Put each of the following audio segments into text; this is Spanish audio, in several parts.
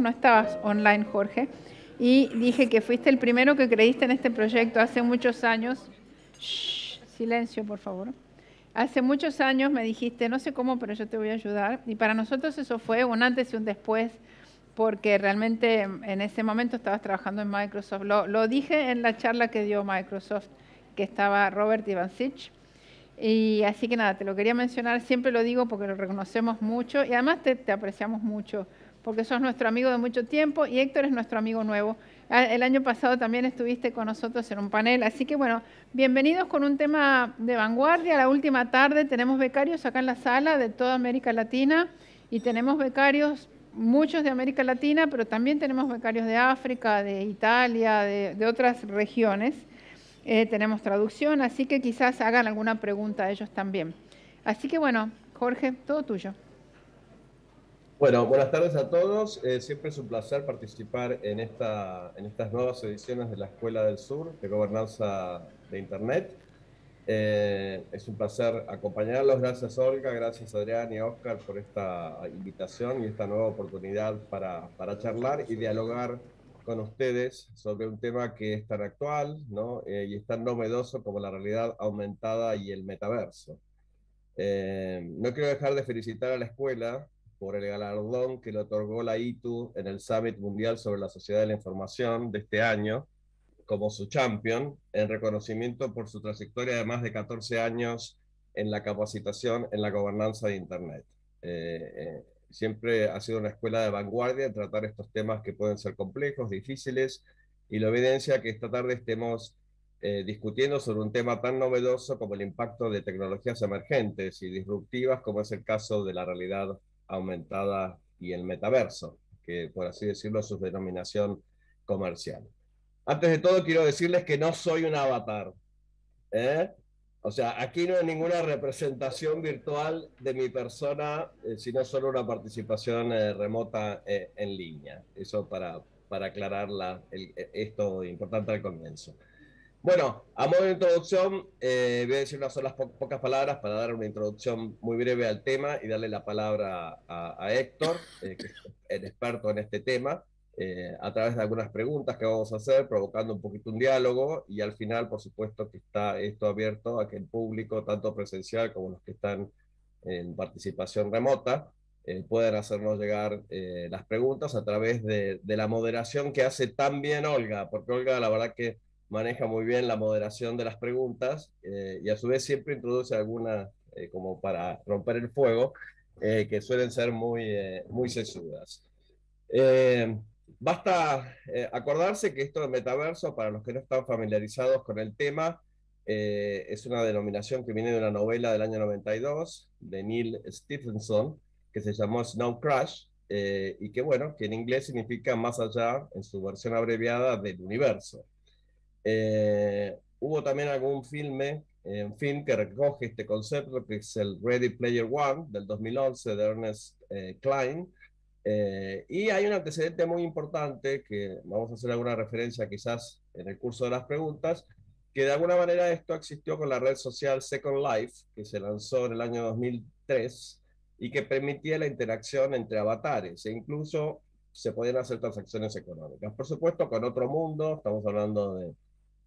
no estabas online, Jorge, y dije que fuiste el primero que creíste en este proyecto hace muchos años. silencio, por favor. Hace muchos años me dijiste, no sé cómo, pero yo te voy a ayudar. Y para nosotros eso fue un antes y un después, porque realmente en ese momento estabas trabajando en Microsoft. Lo, dije en la charla que dio Microsoft, que estaba Robert Ivancic. Y así que nada, te lo quería mencionar, siempre lo digo porque lo reconocemos mucho y además te apreciamos mucho porque sos nuestro amigo de mucho tiempo y Héctor es nuestro amigo nuevo. Ah, el año pasado también estuviste con nosotros en un panel, así que bueno, bienvenidos con un tema de vanguardia. La última tarde tenemos becarios acá en la sala de toda América Latina y tenemos becarios, muchos de América Latina, pero también tenemos becarios de África, de Italia, de, otras regiones. Eh, tenemos traducción, así que quizás hagan alguna pregunta a ellos también. Así que bueno, Jorge, todo tuyo. Bueno, buenas tardes a todos. Eh, siempre es un placer participar en, esta, en estas nuevas ediciones de la Escuela del Sur de Gobernanza de Internet. Eh, es un placer acompañarlos. Gracias Olga, gracias Adrián y Oscar por esta invitación y esta nueva oportunidad para, para charlar y dialogar con ustedes sobre un tema que es tan actual ¿no? Eh, y es tan novedoso como la realidad aumentada y el metaverso. no quiero dejar de felicitar a la escuela por el galardón que le otorgó la ITU en el Summit Mundial sobre la Sociedad de la Información de este año como su champion, en reconocimiento por su trayectoria de más de 14 años en la capacitación en la gobernanza de Internet. Eh, eh, siempre ha sido una escuela de vanguardia en tratar estos temas que pueden ser complejos, difíciles, y la evidencia que esta tarde estemos eh, discutiendo sobre un tema tan novedoso como el impacto de tecnologías emergentes y disruptivas, como es el caso de la realidad aumentada y el metaverso, que por así decirlo es su denominación comercial. Antes de todo, quiero decirles que no soy un avatar. ¿eh? O sea, aquí no hay ninguna representación virtual de mi persona, eh, sino solo una participación eh, remota en línea. Eso para, para aclarar esto importante al comienzo. Bueno, a modo de introducción, eh, voy a decir unas pocas palabras para dar una introducción muy breve al tema y darle la palabra a, Héctor, eh, que es el experto en este tema, eh, a través de algunas preguntas que vamos a hacer, provocando un poquito un diálogo y al final, por supuesto, que está esto abierto a que el público, tanto presencial como los que están en participación remota, puedan hacernos llegar las preguntas a través de, de, la moderación que hace tan bien Olga, porque Olga la verdad que maneja muy bien la moderación de las preguntas eh, y a su vez siempre introduce algunas eh, como para romper el fuego eh, que suelen ser muy, muy sesudas. basta acordarse que esto de metaverso, para los que no están familiarizados con el tema, es una denominación que viene de una novela del año 92 de Neil Stephenson que se llamó Snow Crash, y que bueno, que en inglés significa más allá en su versión abreviada del universo. Eh, hubo también algún filme, en eh, un film que recoge este concepto, que es el Ready Player One del 2011 de Ernest eh, Klein. y hay un antecedente muy importante que vamos a hacer alguna referencia quizás en el curso de las preguntas, que de alguna manera esto existió con la red social Second Life, que se lanzó en el año 2003 y que permitía la interacción entre avatares e incluso se podían hacer transacciones económicas. Por supuesto, con otro mundo, estamos hablando de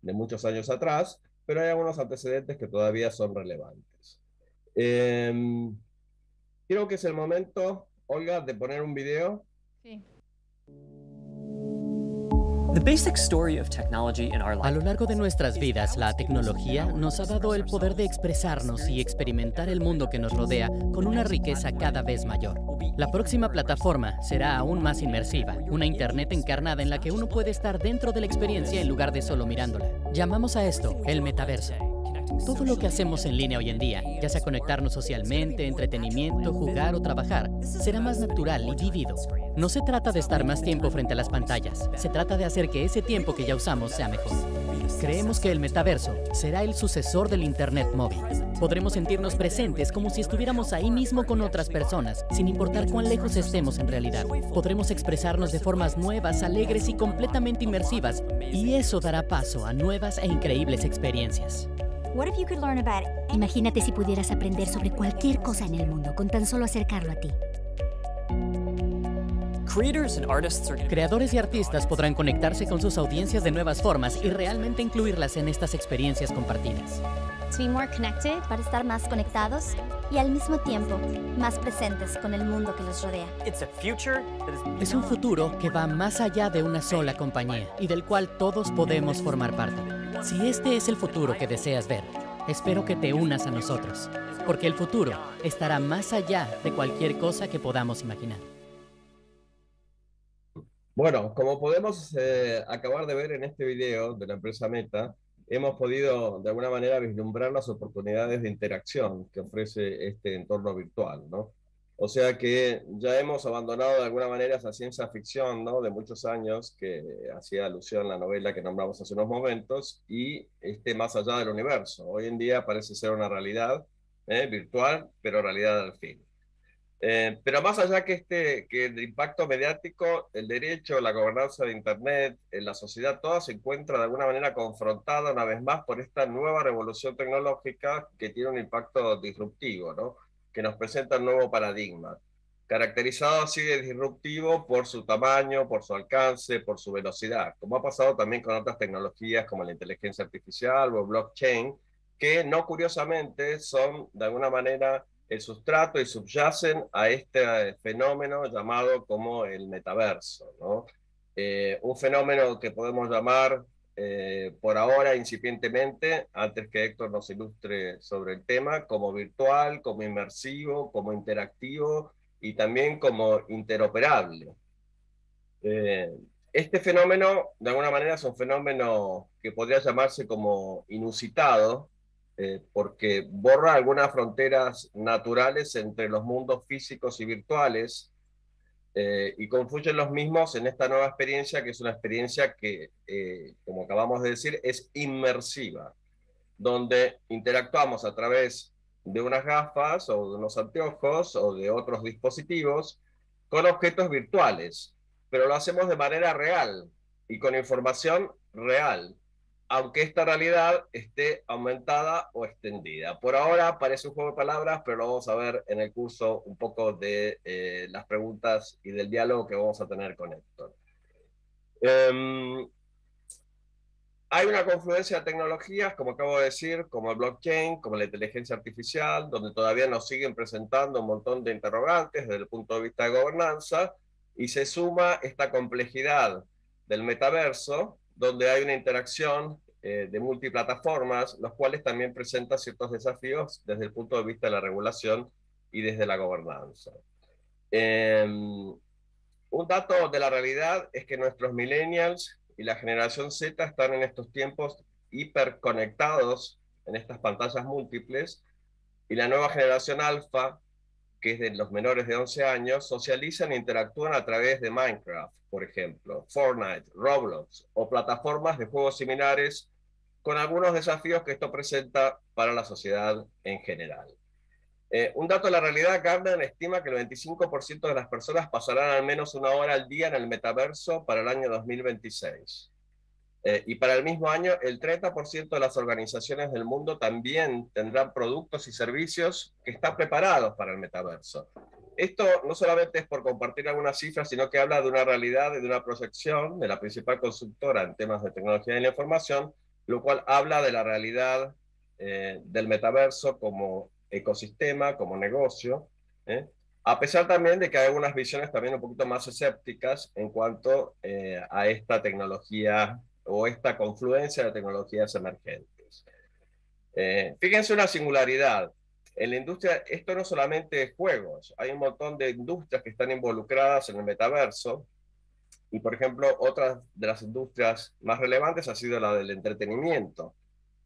de muchos años atrás, pero hay algunos antecedentes que todavía son relevantes. Em, creo que es el momento, Olga, de poner un video. A lo largo de nuestras vidas, la tecnología nos ha dado el poder de expresarnos y experimentar el mundo que nos rodea con una riqueza cada vez mayor. La próxima plataforma será aún más inmersiva, una Internet encarnada en la que uno puede estar dentro de la experiencia en lugar de solo mirándola. Llamamos a esto el metaverso. Todo lo que hacemos en línea hoy en día, ya sea conectarnos socialmente, entretenimiento, jugar o trabajar, será más natural y vivido. No se trata de estar más tiempo frente a las pantallas, se trata de hacer que ese tiempo que ya usamos sea mejor. Creemos que el metaverso será el sucesor del Internet móvil. Podremos sentirnos presentes como si estuviéramos ahí mismo con otras personas, sin importar cuán lejos estemos en realidad. Podremos expresarnos de formas nuevas, alegres y completamente inmersivas, y eso dará paso a nuevas e increíbles experiencias. Imagínate si pudieras aprender sobre cualquier cosa en el mundo con tan solo acercarlo a ti. Creadores y artistas podrán conectarse con sus audiencias de nuevas formas y realmente incluirlas en estas experiencias compartidas. Para estar más conectados y al mismo tiempo más presentes con el mundo que los rodea. Es un futuro que va más allá de una sola compañía y del cual todos podemos formar parte. Si este es el futuro que deseas ver, espero que te unas a nosotros, porque el futuro estará más allá de cualquier cosa que podamos imaginar. Bueno, como podemos eh, acabar de ver en este video de la empresa Meta, hemos podido de alguna manera vislumbrar las oportunidades de interacción que ofrece este entorno virtual, ¿no? O sea que ya hemos abandonado de alguna manera esa ciencia ficción, ¿no? De muchos años que hacía alusión a la novela que nombramos hace unos momentos y este más allá del universo. Hoy en día parece ser una realidad eh, virtual, pero realidad al fin. Eh, pero más allá que, este, que el impacto mediático, el derecho, la gobernanza de Internet, en eh, la sociedad toda se encuentra de alguna manera confrontada una vez más por esta nueva revolución tecnológica que tiene un impacto disruptivo, ¿no? que nos presenta un nuevo paradigma, caracterizado así de disruptivo por su tamaño, por su alcance, por su velocidad, como ha pasado también con otras tecnologías como la inteligencia artificial o blockchain, que no curiosamente son de alguna manera el sustrato y subyacen a este eh, fenómeno llamado como el metaverso, ¿no? Eh, un fenómeno que podemos llamar eh, por ahora incipientemente, antes que Héctor nos ilustre sobre el tema, como virtual, como inmersivo, como interactivo y también como interoperable. este fenómeno, de alguna manera, es un fenómeno que podría llamarse como inusitado, eh, porque borra algunas fronteras naturales entre los mundos físicos y virtuales eh, y confluyen los mismos en esta nueva experiencia, que es una experiencia que, eh, como acabamos de decir, es inmersiva, donde interactuamos a través de unas gafas o de unos anteojos o de otros dispositivos con objetos virtuales, pero lo hacemos de manera real y con información real, aunque esta realidad esté aumentada o extendida. Por ahora parece un juego de palabras, pero lo vamos a ver en el curso un poco de eh, las preguntas y del diálogo que vamos a tener con Héctor. Em, hay una confluencia de tecnologías, como acabo de decir, como el blockchain, como la inteligencia artificial, donde todavía nos siguen presentando un montón de interrogantes desde el punto de vista de gobernanza, y se suma esta complejidad del metaverso, donde hay una interacción eh, de multiplataformas, los cuales también presentan ciertos desafíos desde el punto de vista de la regulación y desde la gobernanza. Em, un dato de la realidad es que nuestros millennials y la generación Z están en estos tiempos hiperconectados en estas pantallas múltiples y la nueva generación alfa, que es de los menores de 11 años, socializan e interactúan a través de Minecraft, por ejemplo, Fortnite, Roblox o plataformas de juegos similares con algunos desafíos que esto presenta para la sociedad en general. Eh, un dato de la realidad, Gartner estima que el 25% de las personas pasarán al menos una hora al día en el metaverso para el año 2026. Eh, y para el mismo año, el 30% de las organizaciones del mundo también tendrán productos y servicios que están preparados para el metaverso. Esto no solamente es por compartir algunas cifras, sino que habla de una realidad y de una proyección de la principal consultora en temas de tecnología de la información, lo cual habla de la realidad eh, del metaverso como ecosistema, como negocio, ¿eh? a pesar también de que hay algunas visiones también un poquito más escépticas en cuanto eh, a esta tecnología o esta confluencia de tecnologías emergentes. fíjense una singularidad. En la industria, esto no solamente es juegos, hay un montón de industrias que están involucradas en el metaverso, y por ejemplo, otra de las industrias más relevantes ha sido la del entretenimiento.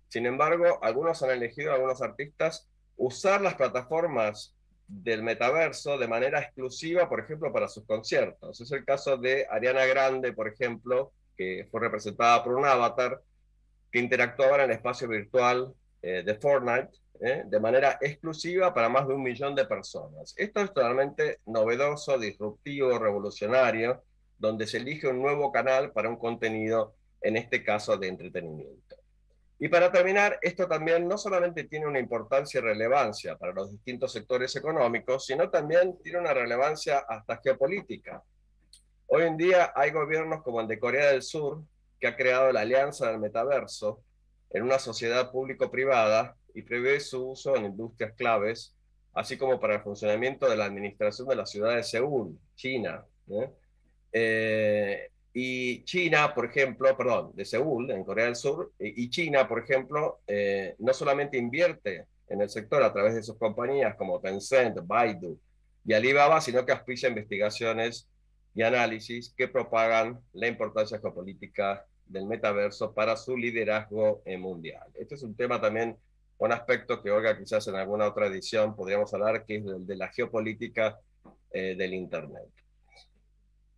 Sin embargo, algunos han elegido, algunos artistas, usar las plataformas del metaverso de manera exclusiva, por ejemplo, para sus conciertos. Es el caso de Ariana Grande, por ejemplo, que fue representada por un avatar que interactuaba en el espacio virtual eh, de Fortnite eh, de manera exclusiva para más de un millón de personas. Esto es totalmente novedoso, disruptivo, revolucionario donde se elige un nuevo canal para un contenido, en este caso de entretenimiento. Y para terminar, esto también no solamente tiene una importancia y relevancia para los distintos sectores económicos, sino también tiene una relevancia hasta geopolítica. Hoy en día hay gobiernos como el de Corea del Sur, que ha creado la Alianza del Metaverso en una sociedad público-privada y prevé su uso en industrias claves, así como para el funcionamiento de la administración de la ciudad de Seúl, China. ¿eh? Eh, y China, por ejemplo, perdón, de Seúl, en Corea del Sur, y China, por ejemplo, eh, no solamente invierte en el sector a través de sus compañías como Tencent, Baidu y Alibaba, sino que auspicia investigaciones y análisis que propagan la importancia geopolítica del metaverso para su liderazgo mundial. Este es un tema también, un aspecto que Olga quizás en alguna otra edición podríamos hablar, que es el de la geopolítica eh, del Internet.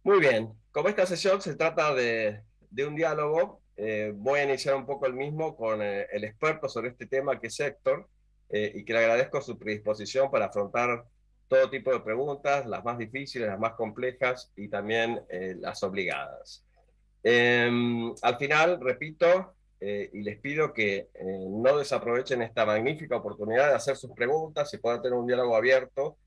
Muy bien, como esta sesión se trata de, un diálogo, eh, voy a iniciar un poco el mismo con eh, el experto sobre este tema que es Héctor, eh, y que le agradezco su predisposición para afrontar todo tipo de preguntas, las más difíciles, las más complejas y también las obligadas. Em, al final, repito, y les pido que no desaprovechen esta magnífica oportunidad de hacer sus preguntas y puedan tener un diálogo abierto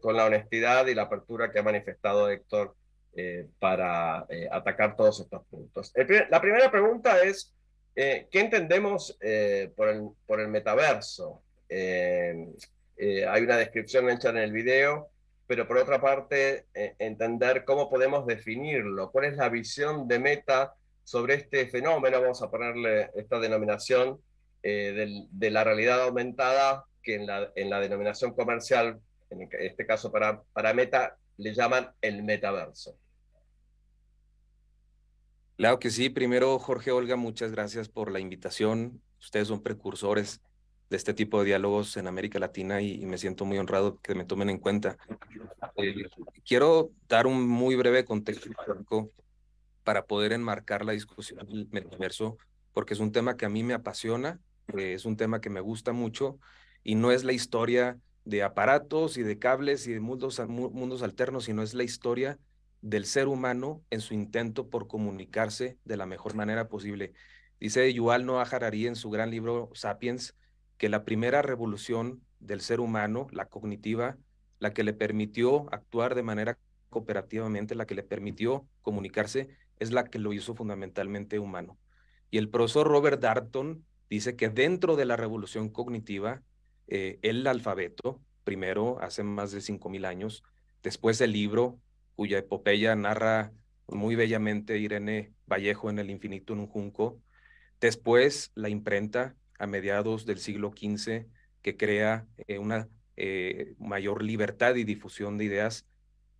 con la honestidad y la apertura que ha manifestado Héctor eh, para eh, atacar todos estos puntos. la primera pregunta es, eh, ¿qué entendemos por el, metaverso? hay una descripción hecha en el video, pero por otra parte, entender cómo podemos definirlo, cuál es la visión de Meta sobre este fenómeno, vamos a ponerle esta denominación de la realidad aumentada, que en la, denominación comercial, en este caso para, para Meta, le llaman el metaverso. Claro que sí. Primero, Jorge Olga, muchas gracias por la invitación. Ustedes son precursores de este tipo de diálogos en América Latina y, me siento muy honrado que me tomen en cuenta. Eh, quiero dar un muy breve contexto para poder enmarcar la discusión del porque es un tema que a mí me apasiona, eh, es un tema que me gusta mucho y no es la historia de aparatos y de cables y de mundos, mundos alternos, sino es la historia del ser humano en su intento por comunicarse de la mejor manera posible. Dice Yuval Noah Harari en su gran libro Sapiens que la primera revolución del ser humano, la cognitiva, la que le permitió actuar de manera cooperativamente, la que le permitió comunicarse, es la que lo hizo fundamentalmente humano. Y el profesor Robert Darton dice que dentro de la revolución cognitiva, eh, el alfabeto, primero hace más de 5.000 años, después el libro, cuya epopeya narra muy bellamente Irene Vallejo en El infinito en un junco. Después, la imprenta, a mediados del siglo XV, que crea eh, una eh, mayor libertad y difusión de ideas,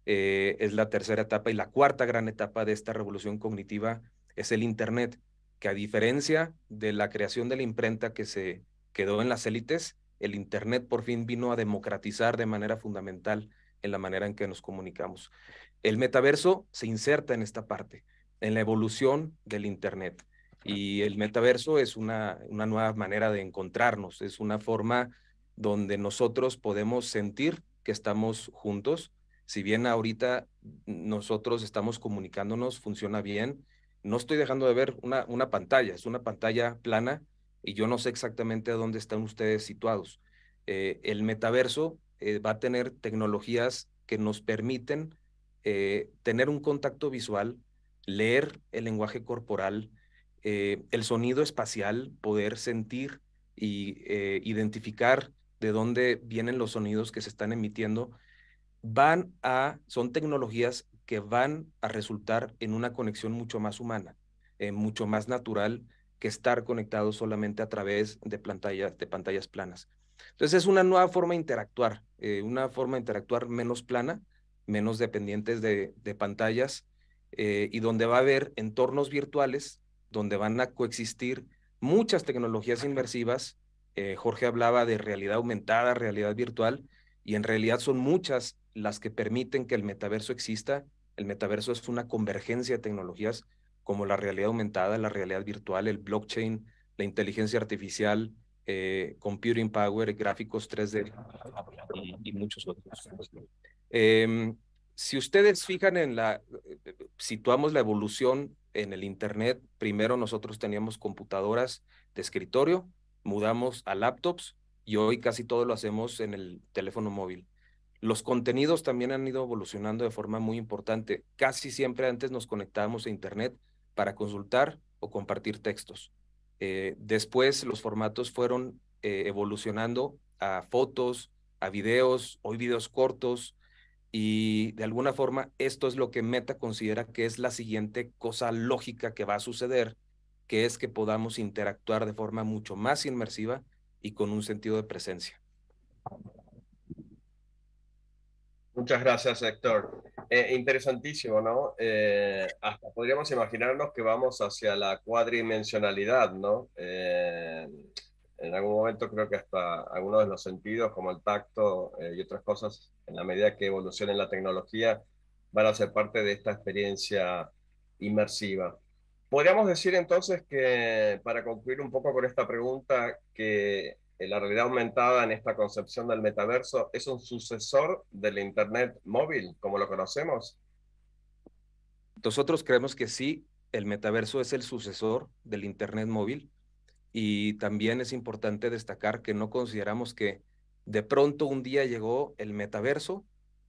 eh, es la tercera etapa. Y la cuarta gran etapa de esta revolución cognitiva es el Internet, que a diferencia de la creación de la imprenta que se quedó en las élites, el Internet por fin vino a democratizar de manera fundamental en la manera en que nos comunicamos el metaverso se inserta en esta parte, en la evolución del Internet. Y el metaverso es una, una nueva manera de encontrarnos, es una forma donde nosotros podemos sentir que estamos juntos. Si bien ahorita nosotros estamos comunicándonos, funciona bien, no estoy dejando de ver una, una pantalla, es una pantalla plana y yo no sé exactamente a dónde están ustedes situados. Eh, el metaverso eh, va a tener tecnologías que nos permiten eh, tener un contacto visual, leer el lenguaje corporal, eh, el sonido espacial, poder sentir y eh, identificar de dónde vienen los sonidos que se están emitiendo, van a, son tecnologías que van a resultar en una conexión mucho más humana, mucho más natural que estar conectado solamente a través de pantallas, de pantallas planas. Entonces es una nueva forma de interactuar, una forma de interactuar menos plana, menos dependientes de, de pantallas eh, y donde va a haber entornos virtuales donde van a coexistir muchas tecnologías inmersivas. Eh, Jorge hablaba de realidad aumentada, realidad virtual, y en realidad son muchas las que permiten que el metaverso exista. El metaverso es una convergencia de tecnologías como la realidad aumentada, la realidad virtual, el blockchain, la inteligencia artificial, eh, computing power, gráficos 3D y, y muchos otros. Em, si ustedes fijan en la, eh, eh, situamos la evolución en el Internet, primero nosotros teníamos computadoras de escritorio, mudamos a laptops y hoy casi todo lo hacemos en el teléfono móvil. Los contenidos también han ido evolucionando de forma muy importante. Casi siempre antes nos conectábamos a Internet para consultar o compartir textos. Eh, después los formatos fueron evolucionando a fotos, a videos, hoy videos cortos, y de alguna forma, esto es lo que Meta considera que es la siguiente cosa lógica que va a suceder, que es que podamos interactuar de forma mucho más inmersiva y con un sentido de presencia. Muchas gracias, Héctor. Eh, interesantísimo, ¿no? Eh, hasta podríamos imaginarnos que vamos hacia la cuadridimensionalidad ¿no? Eh, en algún momento creo que hasta algunos de los sentidos, como el tacto eh, y otras cosas, en la medida que evolucione la tecnología, van a ser parte de esta experiencia inmersiva. Podríamos decir entonces que, para concluir un poco con esta pregunta, que eh, la realidad aumentada en esta concepción del metaverso es un sucesor del Internet móvil, como lo conocemos. Nosotros creemos que sí, el metaverso es el sucesor del Internet móvil y también es importante destacar que no consideramos que de pronto un día llegó el metaverso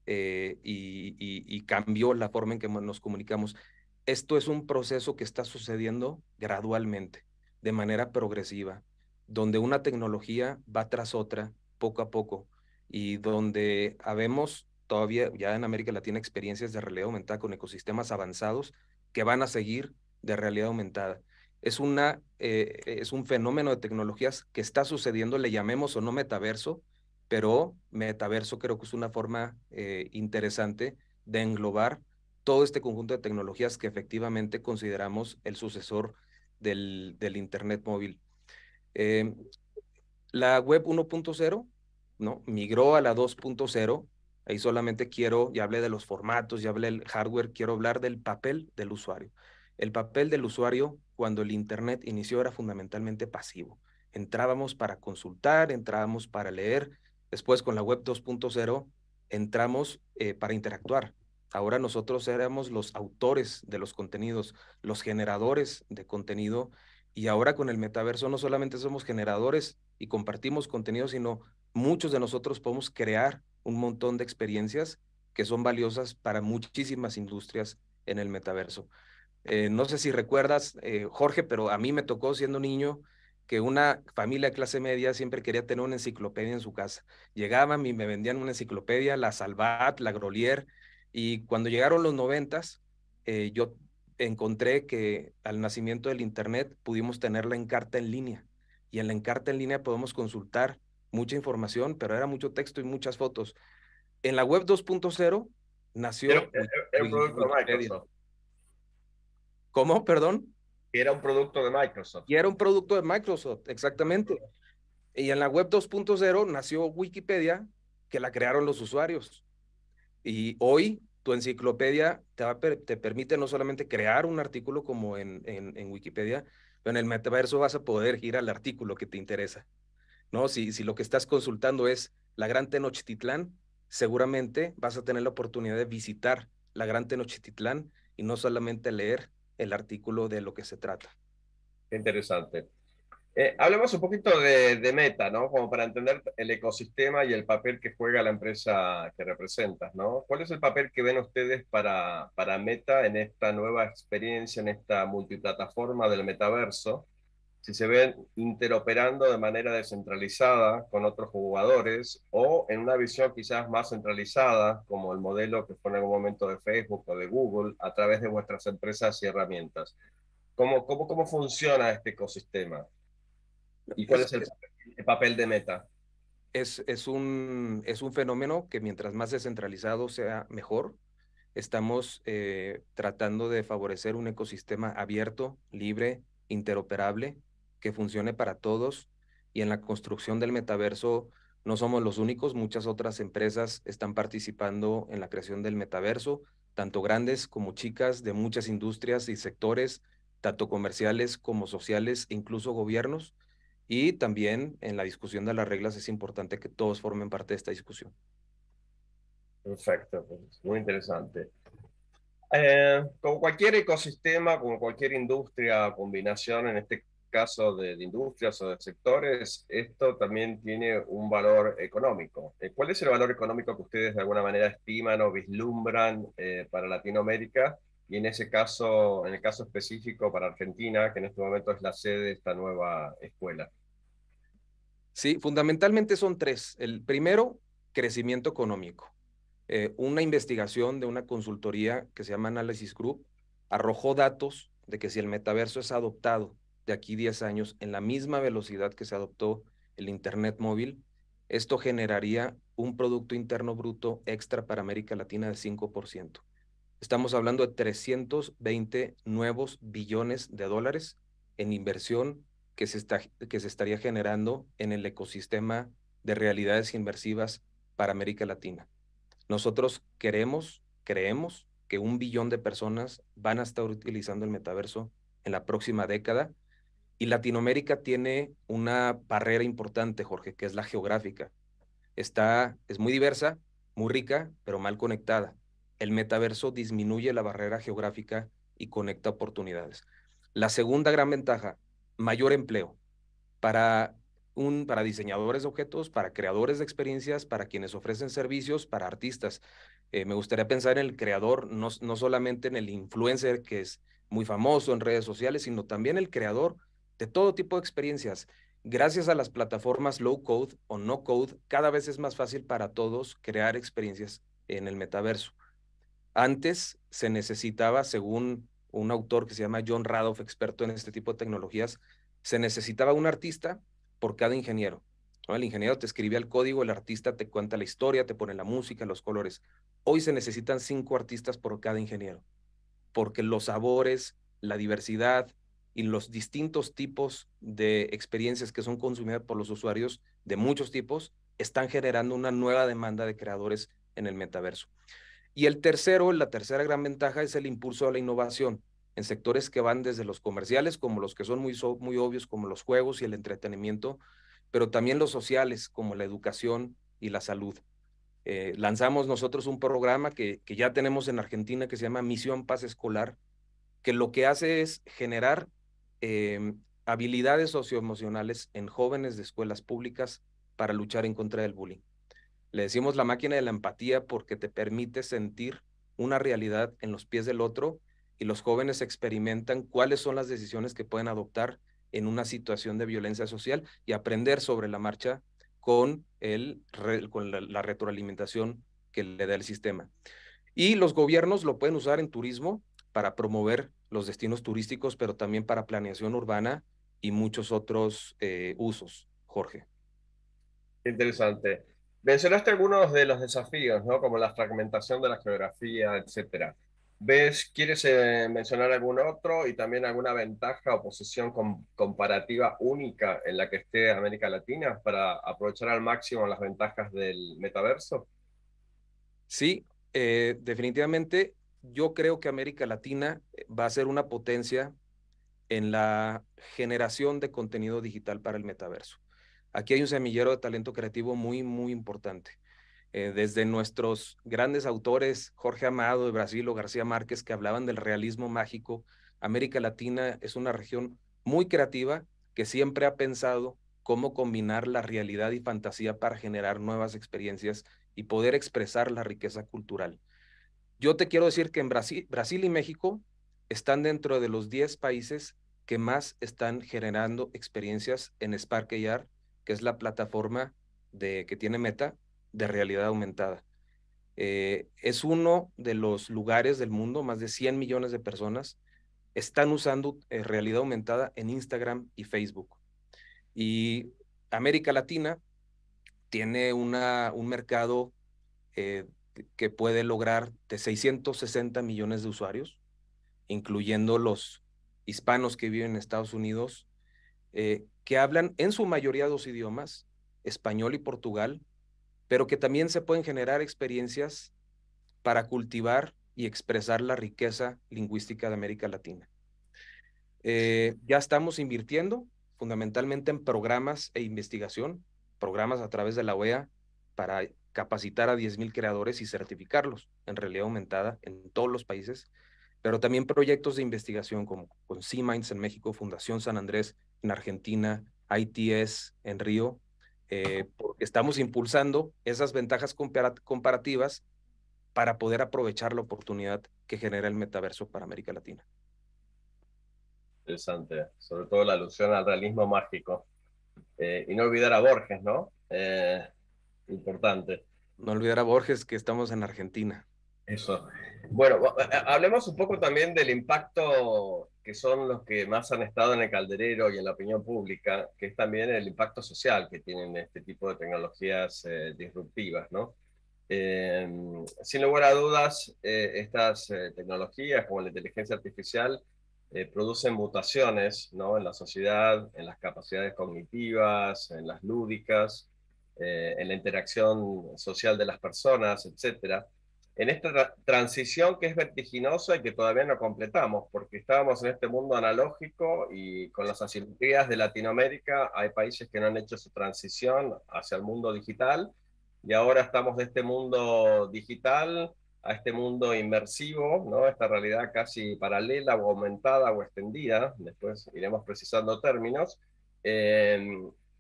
eh, y, y cambió la forma en que nos comunicamos. Esto es un proceso que está sucediendo gradualmente, de manera progresiva, donde una tecnología va tras otra, poco a poco, y donde habemos todavía, ya en América Latina, experiencias de realidad aumentada con ecosistemas avanzados que van a seguir de realidad aumentada es, una, eh, es un fenómeno de tecnologías que está sucediendo, le llamemos o no metaverso, pero metaverso creo que es una forma eh, interesante de englobar todo este conjunto de tecnologías que efectivamente consideramos el sucesor del, del Internet móvil. Eh, la web 1.0 ¿no? migró a la 2.0. Ahí solamente quiero, ya hablé de los formatos, ya hablé del hardware, quiero hablar del papel del usuario. El papel del usuario cuando el Internet inició era fundamentalmente pasivo. Entrábamos para consultar, entrábamos para leer. Después con la web 2.0 entramos eh, para interactuar. Ahora nosotros éramos los autores de los contenidos, los generadores de contenido. Y ahora con el metaverso no solamente somos generadores y compartimos contenido, sino muchos de nosotros podemos crear un montón de experiencias que son valiosas para muchísimas industrias en el metaverso. Eh, no sé si recuerdas, eh, Jorge, pero a mí me tocó siendo niño que una familia de clase media siempre quería tener una enciclopedia en su casa. Llegaban y me vendían una enciclopedia, la Salvat, la Grolier, y cuando llegaron los noventas, eh, yo encontré que al nacimiento del Internet pudimos tener la encarta en línea, y en la encarta en línea podemos consultar mucha información, pero era mucho texto y muchas fotos. En la web 2.0 nació... ¿Cómo? Perdón. Era un producto de Microsoft. Y era un producto de Microsoft, exactamente. Y en la web 2.0 nació Wikipedia, que la crearon los usuarios. Y hoy tu enciclopedia te, permite no solamente crear un artículo como en, en, Wikipedia, pero en el metaverso vas a poder ir al artículo que te interesa. ¿no? Si, si lo que estás consultando es la Gran Tenochtitlán, seguramente vas a tener la oportunidad de visitar la Gran Tenochtitlán y no solamente leer, el artículo de lo que se trata. Interesante. Eh, hablemos un poquito de, de, Meta, ¿no? Como para entender el ecosistema y el papel que juega la empresa que representas, ¿no? ¿Cuál es el papel que ven ustedes para, para Meta en esta nueva experiencia, en esta multiplataforma del metaverso? si se ven interoperando de manera descentralizada con otros jugadores o en una visión quizás más centralizada, como el modelo que fue en algún momento de Facebook o de Google, a través de vuestras empresas y herramientas. ¿Cómo, cómo, cómo funciona este ecosistema? ¿Y cuál es el, pues, papel de Meta? Es, es, un, es un fenómeno que mientras más descentralizado sea, mejor. Estamos eh, tratando de favorecer un ecosistema abierto, libre, interoperable, que funcione para todos y en la construcción del metaverso no somos los únicos, muchas otras empresas están participando en la creación del metaverso, tanto grandes como chicas de muchas industrias y sectores, tanto comerciales como sociales, incluso gobiernos. Y también en la discusión de las reglas es importante que todos formen parte de esta discusión. Perfecto, pues, muy interesante. Eh, como cualquier ecosistema, como cualquier industria, combinación, en este caso de, industrias o de sectores, esto también tiene un valor económico. Eh, ¿Cuál es el valor económico que ustedes de alguna manera estiman o vislumbran eh, para Latinoamérica? Y en ese caso, en el caso específico para Argentina, que en este momento es la sede de esta nueva escuela. Sí, fundamentalmente son tres. El primero, crecimiento económico. Eh, una investigación de una consultoría que se llama Analysis Group arrojó datos de que si el metaverso es adoptado de aquí 10 años en la misma velocidad que se adoptó el Internet móvil, esto generaría un Producto Interno Bruto extra para América Latina de 5%. Estamos hablando de 320 nuevos billones de dólares en inversión que se, está, que se estaría generando en el ecosistema de realidades inversivas para América Latina. Nosotros queremos, creemos que un billón de personas van a estar utilizando el metaverso en la próxima década y Latinoamérica tiene una barrera importante, Jorge, que es la geográfica. Está, es muy diversa, muy rica, pero mal conectada. El metaverso disminuye la barrera geográfica y conecta oportunidades. La segunda gran ventaja, mayor empleo para, un, para diseñadores de objetos, para creadores de experiencias, para quienes ofrecen servicios, para artistas. Eh, me gustaría pensar en el creador, no, no solamente en el influencer que es muy famoso en redes sociales, sino también el creador de todo tipo de experiencias. Gracias a las plataformas low code o no code, cada vez es más fácil para todos crear experiencias en el metaverso. Antes se necesitaba, según un autor que se llama John Radoff, experto en este tipo de tecnologías, se necesitaba un artista por cada ingeniero. El ingeniero te escribe el código, el artista te cuenta la historia, te pone la música, los colores. Hoy se necesitan cinco artistas por cada ingeniero, porque los sabores, la diversidad, y los distintos tipos de experiencias que son consumidas por los usuarios de muchos tipos están generando una nueva demanda de creadores en el metaverso. Y el tercero, la tercera gran ventaja es el impulso a la innovación en sectores que van desde los comerciales, como los que son muy, muy obvios, como los juegos y el entretenimiento, pero también los sociales, como la educación y la salud. Eh, lanzamos nosotros un programa que, que ya tenemos en Argentina que se llama Misión Paz Escolar, que lo que hace es generar Em, habilidades socioemocionales en jóvenes de escuelas públicas para luchar en contra del bullying. Le decimos la máquina de la empatía porque te permite sentir una realidad en los pies del otro y los jóvenes experimentan cuáles son las decisiones que pueden adoptar en una situación de violencia social y aprender sobre la marcha con, el, con la retroalimentación que le da el sistema. Y los gobiernos lo pueden usar en turismo, para promover los destinos turísticos, pero también para planeación urbana y muchos otros eh, usos, Jorge. Interesante. Mencionaste algunos de los desafíos, ¿no? Como la fragmentación de la geografía, etc. ¿Ves, quieres eh, mencionar algún otro y también alguna ventaja o posición comparativa única en la que esté América Latina para aprovechar al máximo las ventajas del metaverso? Sí, eh, definitivamente yo creo que América Latina eh, va a ser una potencia en la generación de contenido digital para el metaverso. Aquí hay un semillero de talento creativo muy, muy importante. Eh, desde nuestros grandes autores, Jorge Amado de Brasil o García Márquez, que hablaban del realismo mágico, América Latina es una región muy creativa que siempre ha pensado cómo combinar la realidad y fantasía para generar nuevas experiencias y poder expresar la riqueza cultural. Yo te quiero decir que en Brasil, y México están dentro de los 10 países que más están generando experiencias en Spark AR, que es la plataforma de, que tiene Meta de realidad aumentada. Eh, es uno de los lugares del mundo, más de 100 millones de personas están usando eh, realidad aumentada en Instagram y Facebook. Y América Latina tiene una, un mercado eh, que puede lograr de 660 millones de usuarios, incluyendo los hispanos que viven en Estados Unidos, eh, que hablan en su mayoría dos idiomas, español y portugal, pero que también se pueden generar experiencias para cultivar y expresar la riqueza lingüística de América Latina. Eh, ya estamos invirtiendo fundamentalmente en programas e investigación, programas a través de la OEA para capacitar a 10.000 creadores y certificarlos en realidad aumentada en todos los países, pero también proyectos de investigación como con C-Minds en México, Fundación San Andrés en Argentina, ITS en Río, eh, porque estamos impulsando esas ventajas comparativas para poder aprovechar la oportunidad que genera el metaverso para América Latina. Interesante, sobre todo la alusión al realismo mágico. Eh, y no olvidar a Borges, ¿no? Eh, importante. No olvidar Borges que estamos en Argentina. Eso. Bueno, hablemos un poco también del impacto que son los que más han estado en el calderero y en la opinión pública, que es también el impacto social que tienen este tipo de tecnologías eh, disruptivas, ¿no? Eh, sin lugar a dudas, eh, estas tecnologías como la inteligencia artificial producen mutaciones ¿no? en la sociedad, en las capacidades cognitivas, en las lúdicas, eh, en la interacción social de las personas, etc. En esta transición que es vertiginosa y que todavía no completamos, porque estábamos en este mundo analógico y con las asimetrías de Latinoamérica hay países que no han hecho su transición hacia el mundo digital y ahora estamos de este mundo digital a este mundo inmersivo, ¿no? esta realidad casi paralela o aumentada o extendida, después iremos precisando términos, eh,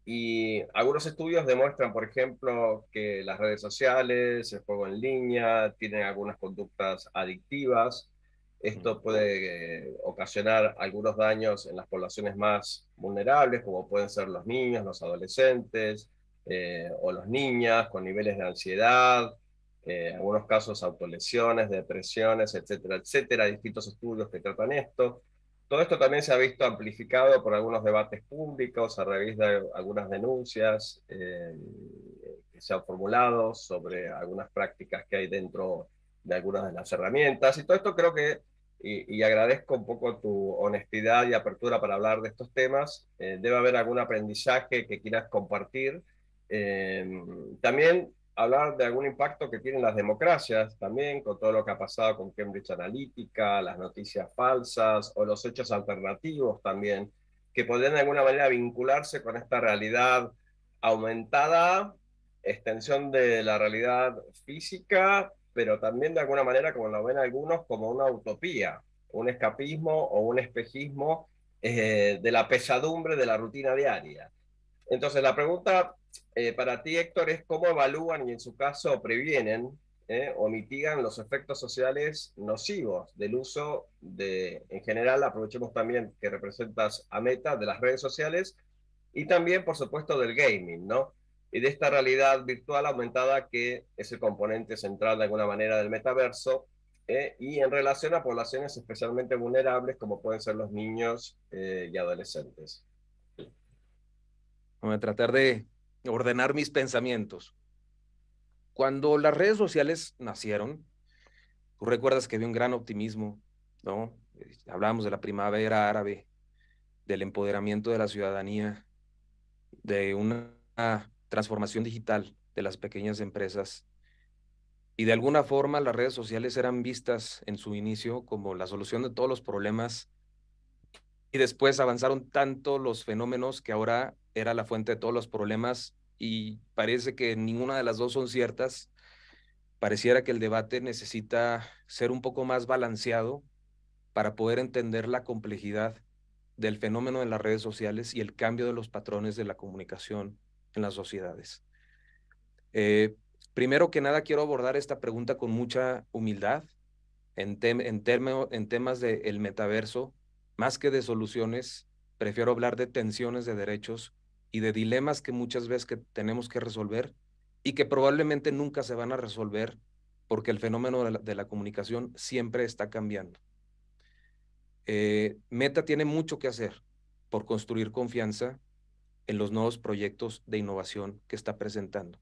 y algunos estudios demuestran, por ejemplo, que las redes sociales, el juego en línea, tienen algunas conductas adictivas. Esto puede eh, ocasionar algunos daños en las poblaciones más vulnerables, como pueden ser los niños, los adolescentes eh, o las niñas con niveles de ansiedad, eh, algunos casos autolesiones, depresiones, etcétera, etcétera. Hay distintos estudios que tratan esto. Todo esto también se ha visto amplificado por algunos debates públicos a raíz de algunas denuncias eh, que se han formulado sobre algunas prácticas que hay dentro de algunas de las herramientas. Y todo esto creo que, y, agradezco un poco tu honestidad y apertura para hablar de estos temas, eh, debe haber algún aprendizaje que quieras compartir. Eh, también hablar de algún impacto que tienen las democracias también, con todo lo que ha pasado con Cambridge Analytica, las noticias falsas o los hechos alternativos también, que podrían de alguna manera vincularse con esta realidad aumentada, extensión de la realidad física, pero también de alguna manera, como lo ven algunos, como una utopía, un escapismo o un espejismo eh, de la pesadumbre de la rutina diaria. Entonces, la pregunta eh, para ti, Héctor, es cómo evalúan y en su caso previenen eh, o mitigan los efectos sociales nocivos del uso de, en general, aprovechemos también que representas a Meta, de las redes sociales y también, por supuesto, del gaming, ¿no? Y de esta realidad virtual aumentada que es el componente central de alguna manera del metaverso eh, y en relación a poblaciones especialmente vulnerables como pueden ser los niños y adolescentes. Vamos a tratar de ordenar mis pensamientos. Cuando las redes sociales nacieron, tú recuerdas que había un gran optimismo, ¿no? Eh, hablábamos de la primavera árabe, del empoderamiento de la ciudadanía, de una transformación digital de las pequeñas empresas. Y de alguna forma las redes sociales eran vistas en su inicio como la solución de todos los problemas y después avanzaron tanto los fenómenos que ahora era la fuente de todos los problemas y parece que ninguna de las dos son ciertas. Pareciera que el debate necesita ser un poco más balanceado para poder entender la complejidad del fenómeno de las redes sociales y el cambio de los patrones de la comunicación en las sociedades. Eh, primero que nada, quiero abordar esta pregunta con mucha humildad en, en, en temas del metaverso, más que de soluciones, prefiero hablar de tensiones de derechos y de dilemas que muchas veces que tenemos que resolver y que probablemente nunca se van a resolver porque el fenómeno de la, comunicación siempre está cambiando. Eh, Meta tiene mucho que hacer por construir confianza en los nuevos proyectos de innovación que está presentando.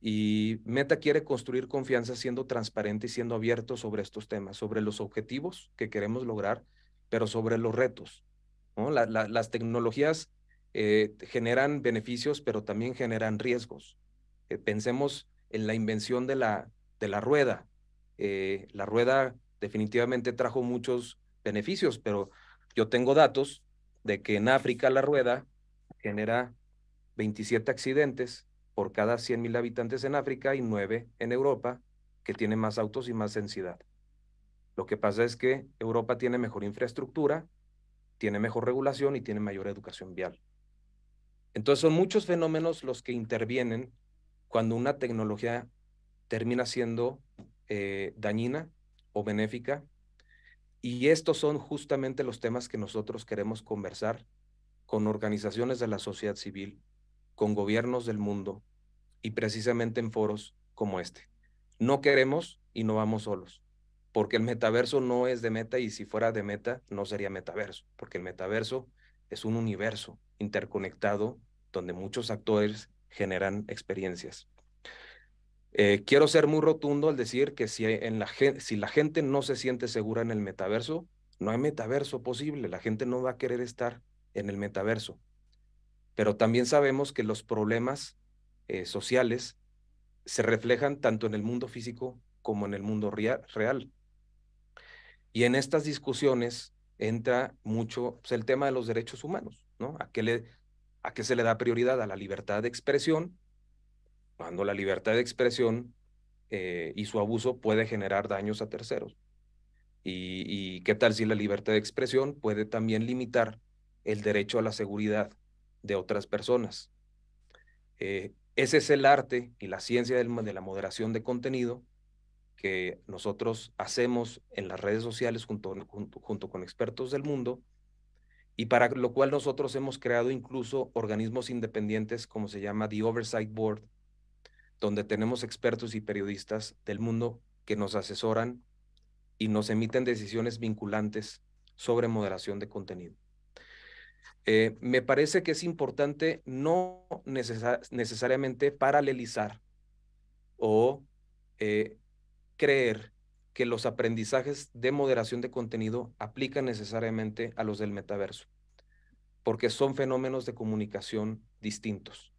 Y Meta quiere construir confianza siendo transparente y siendo abierto sobre estos temas, sobre los objetivos que queremos lograr pero sobre los retos. las tecnologías eh, generan beneficios, pero también generan riesgos. Eh, pensemos en la invención de la, de la rueda. Eh, la rueda definitivamente trajo muchos beneficios, pero yo tengo datos de que en África la rueda genera 27 accidentes por cada 100.000 habitantes en África y 9 en Europa, que tiene más autos y más densidad. Lo que pasa es que Europa tiene mejor infraestructura, tiene mejor regulación y tiene mayor educación vial. Entonces son muchos fenómenos los que intervienen cuando una tecnología termina siendo eh, dañina o benéfica. Y estos son justamente los temas que nosotros queremos conversar con organizaciones de la sociedad civil, con gobiernos del mundo y precisamente en foros como este. No queremos y no vamos solos porque el metaverso no es de meta y si fuera de meta no sería metaverso, porque el metaverso es un universo interconectado donde muchos actores generan experiencias. Eh, quiero ser muy rotundo al decir que si, la, gente no se siente segura en el metaverso, no hay metaverso posible, la gente no va a querer estar en el metaverso. Pero también sabemos que los problemas eh, sociales se reflejan tanto en el mundo físico como en el mundo real. Y en estas discusiones entra mucho pues, el tema de los derechos humanos, ¿no? ¿A qué, se le da prioridad? A la libertad de expresión, cuando la libertad de expresión eh, y su abuso puede generar daños a terceros. Y, qué tal si la libertad de expresión puede también limitar el derecho a la seguridad de otras personas? Eh, ese es el arte y la ciencia de la moderación de contenido que nosotros hacemos en las redes sociales junto, junto, con expertos del mundo y para lo cual nosotros hemos creado incluso organismos independientes como se llama The Oversight Board, donde tenemos expertos y periodistas del mundo que nos asesoran y nos emiten decisiones vinculantes sobre moderación de contenido. Eh, me parece que es importante no necesariamente paralelizar o eh, creer que los aprendizajes de moderación de contenido aplican necesariamente a los del metaverso, porque son fenómenos de comunicación distintos.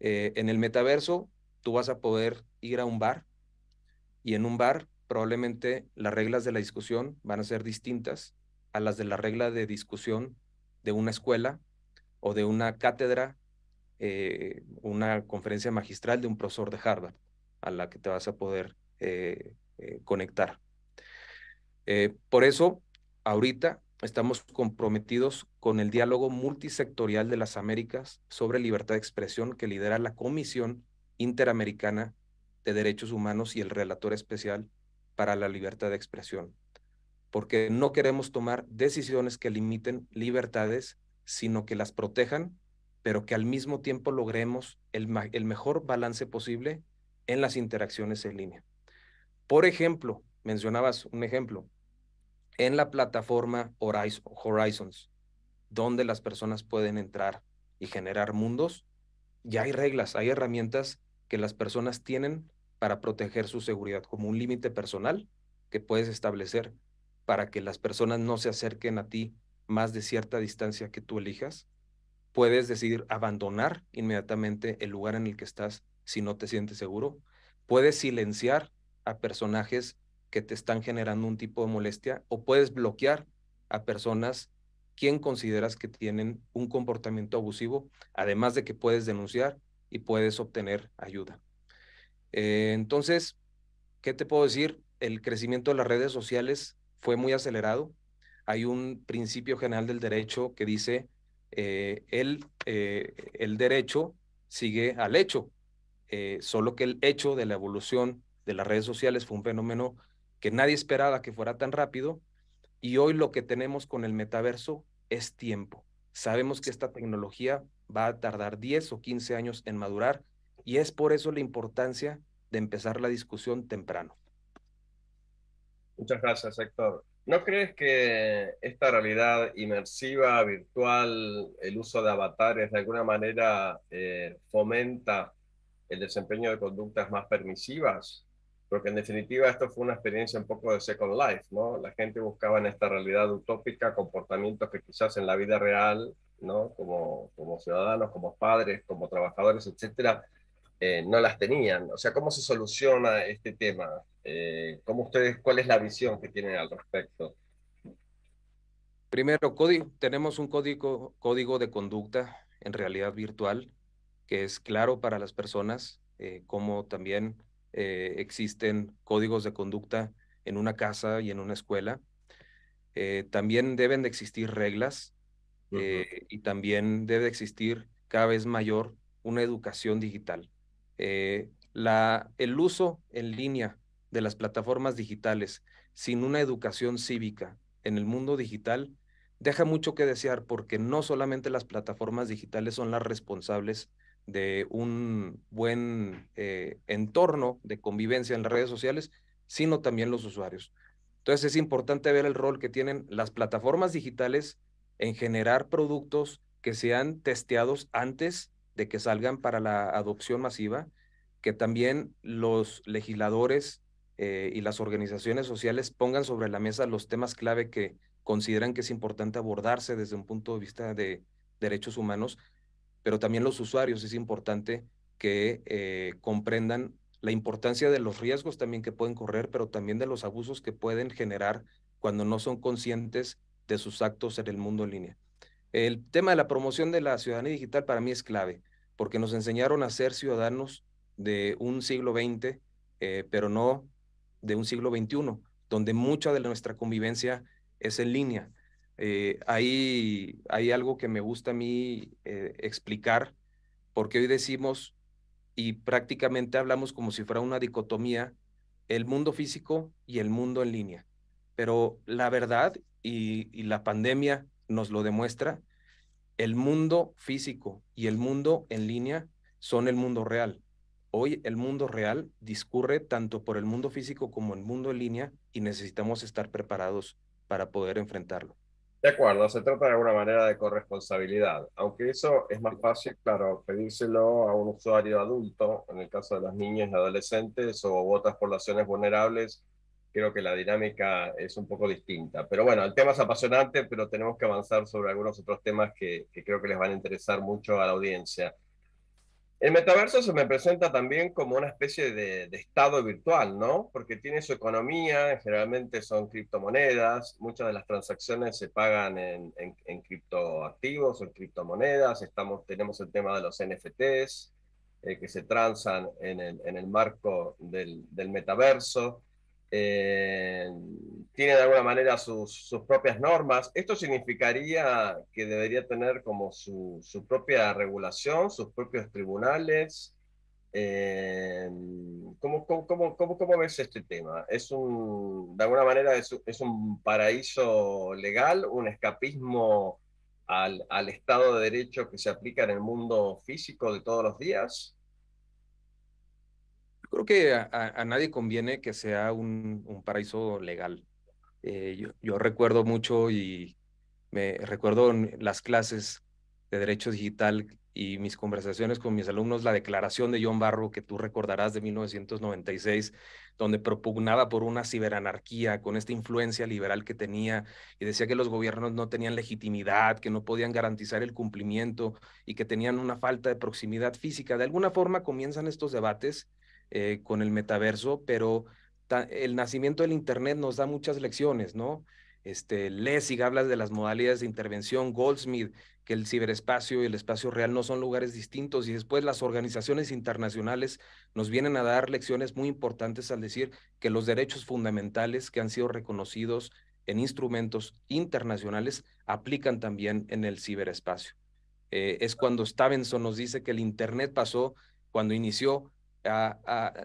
Eh, en el metaverso, tú vas a poder ir a un bar y en un bar probablemente las reglas de la discusión van a ser distintas a las de la regla de discusión de una escuela o de una cátedra, eh, una conferencia magistral de un profesor de Harvard a la que te vas a poder eh, eh, conectar. Eh, por eso, ahorita estamos comprometidos con el diálogo multisectorial de las Américas sobre libertad de expresión que lidera la Comisión Interamericana de Derechos Humanos y el relator especial para la libertad de expresión, porque no queremos tomar decisiones que limiten libertades, sino que las protejan, pero que al mismo tiempo logremos el mejor balance posible en las interacciones en línea. Por ejemplo, mencionabas un ejemplo, en la plataforma Horizons, donde las personas pueden entrar y generar mundos, ya hay reglas, hay herramientas que las personas tienen para proteger su seguridad, como un límite personal que puedes establecer para que las personas no se acerquen a ti más de cierta distancia que tú elijas. Puedes decidir abandonar inmediatamente el lugar en el que estás si no te sientes seguro. Puedes silenciar personajes que te están generando un tipo de molestia o puedes bloquear a personas quien consideras que tienen un comportamiento abusivo, además de que puedes denunciar y puedes obtener ayuda. Eh, entonces, ¿qué te puedo decir? El crecimiento de las redes sociales fue muy acelerado. Hay un principio general del derecho que dice, eh, el, eh, el derecho sigue al hecho, solo que el hecho de la evolución de las redes sociales fue un fenómeno que nadie esperaba que fuera tan rápido y hoy lo que tenemos con el metaverso es tiempo. Sabemos que esta tecnología va a tardar 10 o 15 años en madurar y es por eso la importancia de empezar la discusión temprano. Muchas gracias, Héctor. ¿No crees que esta realidad inmersiva, virtual, el uso de avatares, de alguna manera eh, fomenta el desempeño de conductas más permisivas? porque en definitiva esto fue una experiencia un poco de Second Life, ¿no? La gente buscaba en esta realidad utópica comportamientos que quizás en la vida real, ¿no? Como, como ciudadanos, como padres, como trabajadores, etcétera, eh, no las tenían. O sea, ¿cómo se soluciona este tema? Eh, ustedes, cuál es la visión que tienen al respecto? Primero, tenemos un código, código de conducta en realidad virtual que es claro para las personas, eh, como también eh, existen códigos de conducta en una casa y en una escuela. Eh, también deben de existir reglas eh, y también debe existir cada vez mayor una educación digital. La, el uso en línea de las plataformas digitales sin una educación cívica en el mundo digital deja mucho que desear porque no solamente las plataformas digitales son las responsables de un buen eh, entorno de convivencia en las redes sociales, sino también los usuarios. Entonces es importante ver el rol que tienen las plataformas digitales en generar productos que sean testeados antes de que salgan para la adopción masiva, que también los legisladores eh, y las organizaciones sociales pongan sobre la mesa los temas clave que consideran que es importante abordarse desde un punto de vista de derechos humanos pero también los usuarios es importante que eh, comprendan la importancia de los riesgos también que pueden correr, pero también de los abusos que pueden generar cuando no son conscientes de sus actos en el mundo en línea. El tema de la promoción de la ciudadanía digital para mí es clave, porque nos enseñaron a ser ciudadanos de un siglo XX, eh, pero no de un siglo XXI, donde mucha de nuestra convivencia es en línea. Eh, Ahí hay, algo que me gusta a mí eh, explicar, porque hoy decimos y prácticamente hablamos como si fuera una dicotomía, el mundo físico y el mundo en línea. Pero la verdad y la pandemia nos lo demuestra, el mundo físico y el mundo en línea son el mundo real. Hoy el mundo real discurre tanto por el mundo físico como el mundo en línea y necesitamos estar preparados para poder enfrentarlo. De acuerdo, se trata de alguna manera de corresponsabilidad, aunque eso es más fácil, claro, pedírselo a un usuario adulto, en el caso de las niñas y adolescentes o otras poblaciones vulnerables, creo que la dinámica es un poco distinta. Pero bueno, el tema es apasionante, pero tenemos que avanzar sobre algunos otros temas que, que creo que les van a interesar mucho a la audiencia. El metaverso se me presenta también como una especie de, estado virtual, ¿no? Porque tiene su economía, generalmente son criptomonedas, muchas de las transacciones se pagan en, criptoactivos o en criptomonedas, Estamos, tenemos el tema de los NFTs eh, que se transan en el, marco del metaverso. Eh, tiene de alguna manera sus, propias normas. Esto significaría que debería tener como su, propia regulación, sus propios tribunales. Eh, ¿cómo, ves este tema? ¿Es un, de alguna manera es, un paraíso legal, un escapismo al Estado de Derecho que se aplica en el mundo físico de todos los días? creo que a, nadie conviene que sea un, paraíso legal. Eh, yo, yo, recuerdo mucho y me recuerdo las clases de Derecho Digital y mis conversaciones con mis alumnos, la declaración de John Barro, que tú recordarás de 1996, donde propugnaba por una ciberanarquía con esta influencia liberal que tenía y decía que los gobiernos no tenían legitimidad, que no podían garantizar el cumplimiento y que tenían una falta de proximidad física. De alguna forma comienzan estos debates eh, con el metaverso, pero el nacimiento del Internet nos da muchas lecciones, ¿no? Este, Lessig hablas de las modalidades de intervención, Goldsmith, que el ciberespacio y el espacio real no son lugares distintos y después las organizaciones internacionales nos vienen a dar lecciones muy importantes al decir que los derechos fundamentales que han sido reconocidos en instrumentos internacionales aplican también en el ciberespacio. Eh, es cuando Stabenson nos dice que el Internet pasó, cuando inició,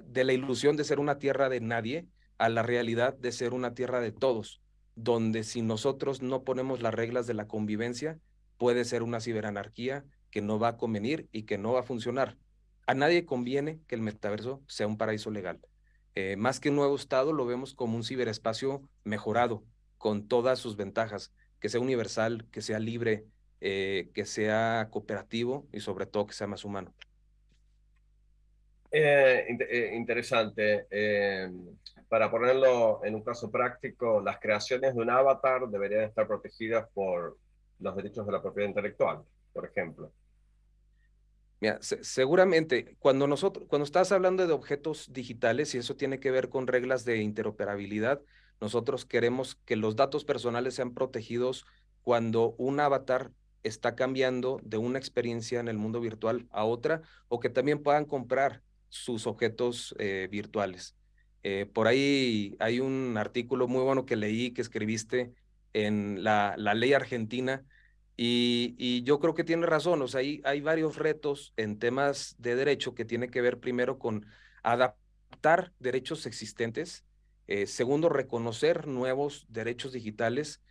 de la ilusión de ser una tierra de nadie a la realidad de ser una tierra de todos, donde si nosotros no ponemos las reglas de la convivencia, puede ser una ciberanarquía que no va a convenir y que no va a funcionar. A nadie conviene que el metaverso sea un paraíso legal. Eh, más que un nuevo estado, lo vemos como un ciberespacio mejorado, con todas sus ventajas, que sea universal, que sea libre, eh, que sea cooperativo y sobre todo que sea más humano. Eh, eh, interesante. Eh, para ponerlo en un caso práctico, las creaciones de un avatar deberían estar protegidas por los derechos de la propiedad intelectual, por ejemplo. Mira, seguramente cuando nosotros, cuando estás hablando de objetos digitales y eso tiene que ver con reglas de interoperabilidad, nosotros queremos que los datos personales sean protegidos cuando un avatar está cambiando de una experiencia en el mundo virtual a otra o que también puedan comprar sus objetos eh, virtuales. Eh, por ahí hay un artículo muy bueno que leí, que escribiste en la, la ley argentina, y, yo creo que tiene razón, o sea, hay, hay varios retos en temas de derecho que tiene que ver primero con adaptar derechos existentes, eh, segundo, reconocer nuevos derechos digitales,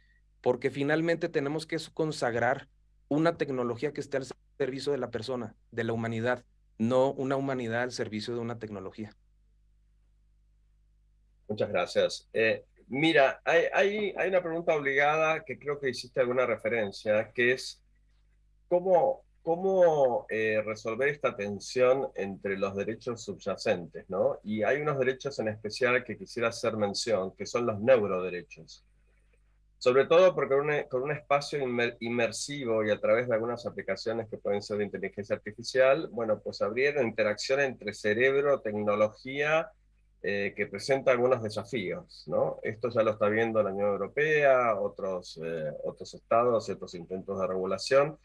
porque finalmente tenemos que consagrar una tecnología que esté al servicio de la persona, de la humanidad, no una humanidad al servicio de una tecnología. Muchas gracias. Eh, mira, hay, una pregunta obligada que creo que hiciste alguna referencia, que es cómo, cómo eh, resolver esta tensión entre los derechos subyacentes, ¿no? Y hay unos derechos en especial que quisiera hacer mención, que son los neuroderechos sobre todo porque con un, espacio inmersivo y a través de algunas aplicaciones que pueden ser de inteligencia artificial, bueno, pues la interacción entre cerebro, tecnología, eh, que presenta algunos desafíos. ¿no? Esto ya lo está viendo la Unión Europea, otros, eh, otros estados, otros intentos de regulación.